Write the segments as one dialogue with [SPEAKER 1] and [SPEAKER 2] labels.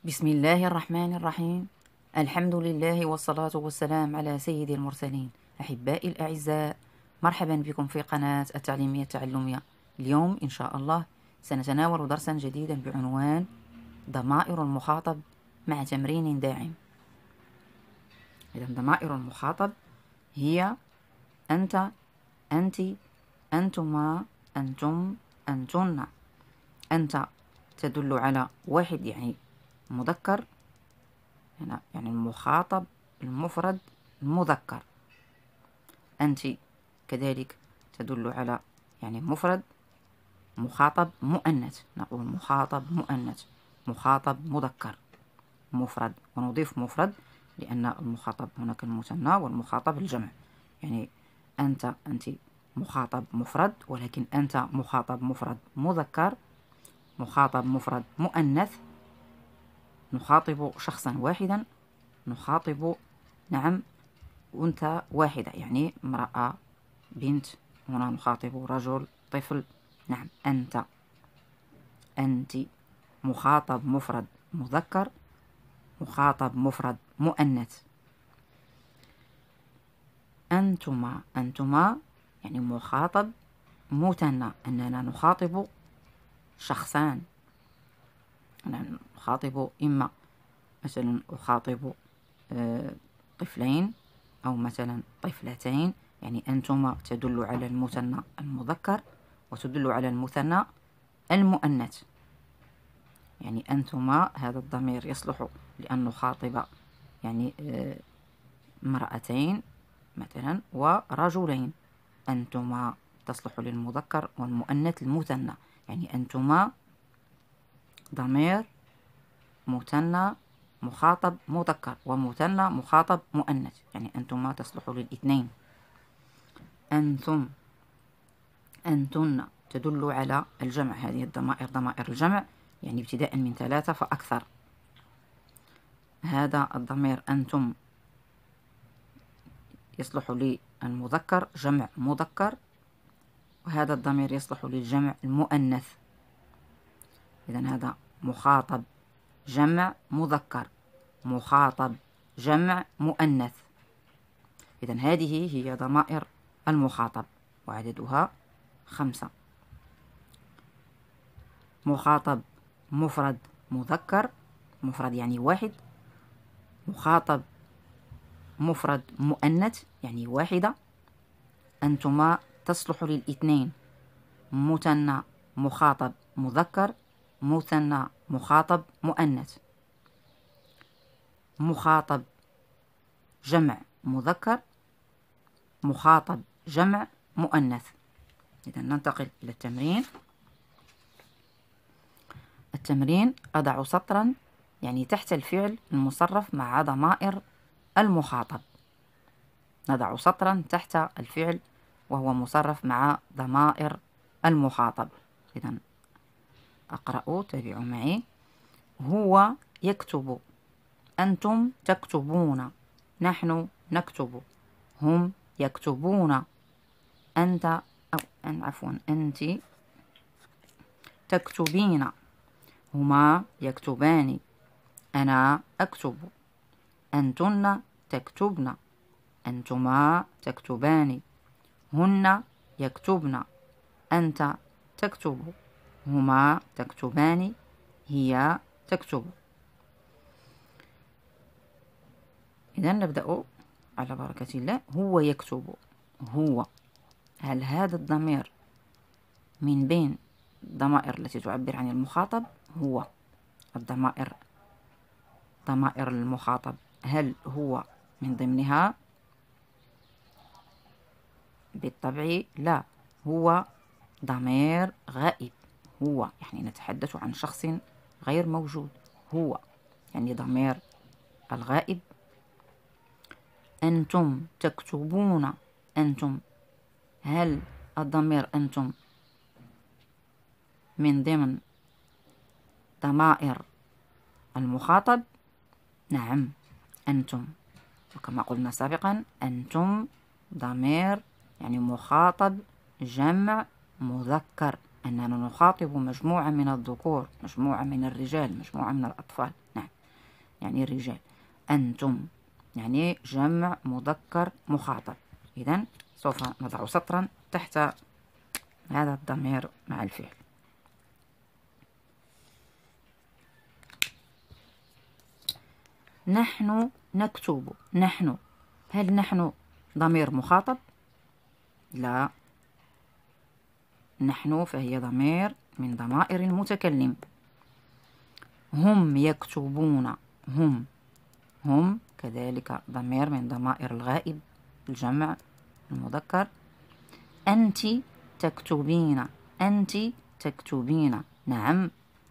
[SPEAKER 1] بسم الله الرحمن الرحيم الحمد لله والصلاة والسلام على سيد المرسلين أحبائي الأعزاء مرحبا بكم في قناة التعليمية التعلمية اليوم إن شاء الله سنتناول درسا جديدا بعنوان ضمائر المخاطب مع تمرين داعم إذا ضمائر المخاطب هي أنت أنت أنتما أنتم أنتن أنت تدل على واحد يعني المذكر هنا يعني المخاطب المفرد المذكر أنت كذلك تدل على يعني مفرد مخاطب مؤنث نقول مخاطب مؤنث مخاطب مذكر مفرد ونضيف مفرد لأن المخاطب هناك المثنى والمخاطب الجمع يعني أنت أنت مخاطب مفرد ولكن أنت مخاطب مفرد مذكر مخاطب مفرد مؤنث نخاطب شخصا واحدا نخاطب نعم أنثى واحدة يعني امرأة بنت هنا نخاطب رجل طفل نعم أنت أنت مخاطب مفرد مذكر مخاطب مفرد مؤنث أنتما أنتما يعني مخاطب مثنى أننا نخاطب شخصان أنا أخاطب إما مثلا أخاطب آه، طفلين أو مثلا طفلتين يعني أنتما تدل على المثنى المذكر وتدل على المثنى المؤنث يعني أنتما هذا الضمير يصلح لأن نخاطب يعني آه، امرأتين مثلا ورجلين أنتما تصلح للمذكر والمؤنث المثنى يعني أنتما ضمير مثنى مخاطب مذكر ومثنى مخاطب مؤنث يعني أنتم ما تصلحوا للاثنين أنتم أنتن تدل على الجمع هذه الضمائر ضمائر الجمع يعني ابتداء من ثلاثة فأكثر هذا الضمير أنتم يصلح للمذكر جمع مذكر وهذا الضمير يصلح للجمع المؤنث إذا هذا مخاطب جمع مذكر مخاطب جمع مؤنث إذا هذه هي ضمائر المخاطب وعددها خمسة مخاطب مفرد مذكر مفرد يعني واحد مخاطب مفرد مؤنث يعني واحدة أنتما تصلح للاثنين مثنى مخاطب مذكر مثنى مخاطب مؤنث مخاطب جمع مذكر مخاطب جمع مؤنث إذا ننتقل إلى التمرين التمرين أضع سطرا يعني تحت الفعل المصرف مع ضمائر المخاطب نضع سطرا تحت الفعل وهو مصرف مع ضمائر المخاطب إذا أقرأ تابعوا معي هو يكتب أنتم تكتبون نحن نكتب هم يكتبون أنت أو أن عفوا أنت تكتبين هما يكتبان أنا أكتب أنتن تكتبن أنتما تكتبان هن يكتبن أنت تكتب هما تكتبان هي تكتب إذا نبدأ على بركة الله هو يكتب هو هل هذا الضمير من بين الضمائر التي تعبر عن المخاطب هو الضمائر ضمائر المخاطب هل هو من ضمنها بالطبع لا هو ضمير غائب هو يعني نتحدث عن شخص غير موجود هو يعني ضمير الغائب أنتم تكتبون أنتم هل الضمير أنتم من ضمن ضمائر المخاطب نعم أنتم وكما قلنا سابقا أنتم ضمير يعني مخاطب جمع مذكر أننا نخاطب مجموعة من الذكور مجموعة من الرجال مجموعة من الأطفال نعم يعني الرجال أنتم يعني جمع مذكر مخاطب إذا سوف نضع سطرا تحت هذا الضمير مع الفعل نحن نكتب نحن هل نحن ضمير مخاطب لا نحن فهي ضمير من ضمائر المتكلم هم يكتبون هم هم كذلك ضمير من ضمائر الغائب الجمع المذكر أنت تكتبين أنت تكتبين نعم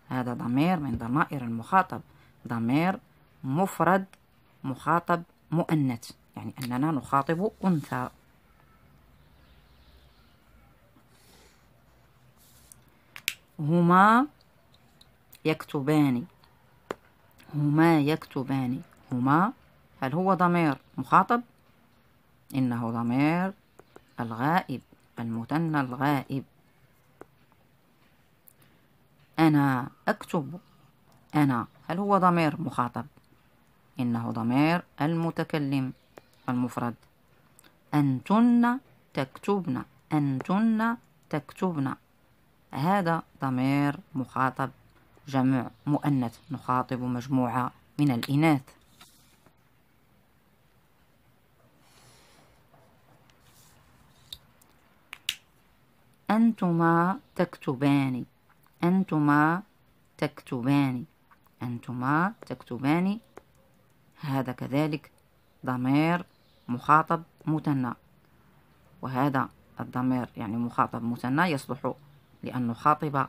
[SPEAKER 1] هذا ضمير من ضمائر المخاطب ضمير مفرد مخاطب مؤنث يعني أننا نخاطب أنثى هما يكتبان هما يكتبان هما هل هو ضمير مخاطب إنه ضمير الغائب المثنى الغائب أنا أكتب أنا هل هو ضمير مخاطب إنه ضمير المتكلم المفرد أنتن تكتبن أنتن تكتبن هذا ضمير مخاطب جمع مؤنث نخاطب مجموعة من الإناث أنتما تكتبان أنتما تكتبان أنتما تكتبان هذا كذلك ضمير مخاطب مثنى وهذا الضمير يعني مخاطب مثنى يصلح لأن نخاطب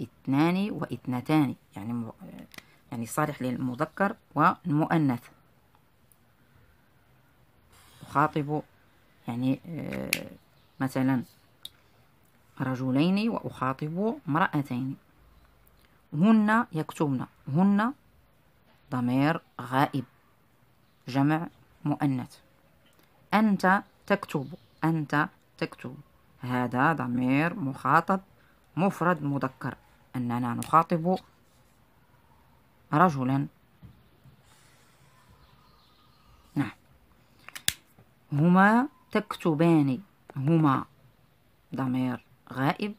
[SPEAKER 1] اثنان واثنتان يعني يعني صالح للمذكر والمؤنث أخاطب يعني آه، مثلا رجلين وأخاطب امرأتين هن يكتبن هن ضمير غائب جمع مؤنث أنت تكتب أنت تكتب هذا ضمير مخاطب مفرد مذكر أننا نخاطب رجلا نعم هما تكتبان هما ضمير غائب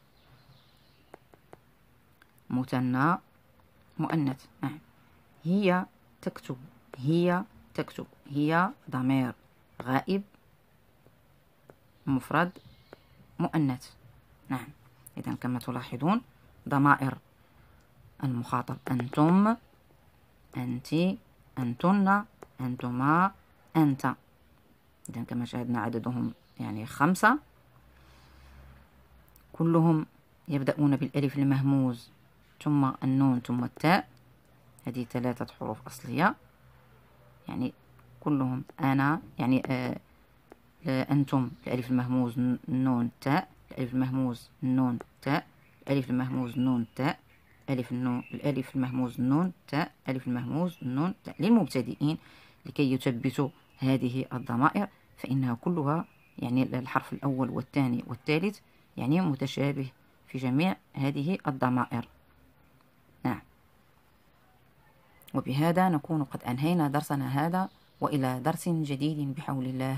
[SPEAKER 1] مثنى مؤنث نعم هي تكتب هي تكتب هي ضمير غائب مفرد مؤنث نعم إذا كما تلاحظون ضمائر المخاطب أنتم أنت أنتن أنتما أنت إذا كما شاهدنا عددهم يعني خمسة كلهم يبدأون بالألف المهموز ثم النون ثم التاء هذه ثلاثة حروف أصلية يعني كلهم أنا يعني آه آه، أنتم الألف المهموز النون تاء الألف المهموز النون تاء الألف المهموز النون تاء ألف النون الألف المهموز النون تاء ألف المهموز النون تاء للمبتدئين لكي يثبتوا هذه الضمائر فإنها كلها يعني الحرف الأول والثاني والثالث يعني متشابه في جميع هذه الضمائر نعم وبهذا نكون قد أنهينا درسنا هذا وإلى درس جديد بحول الله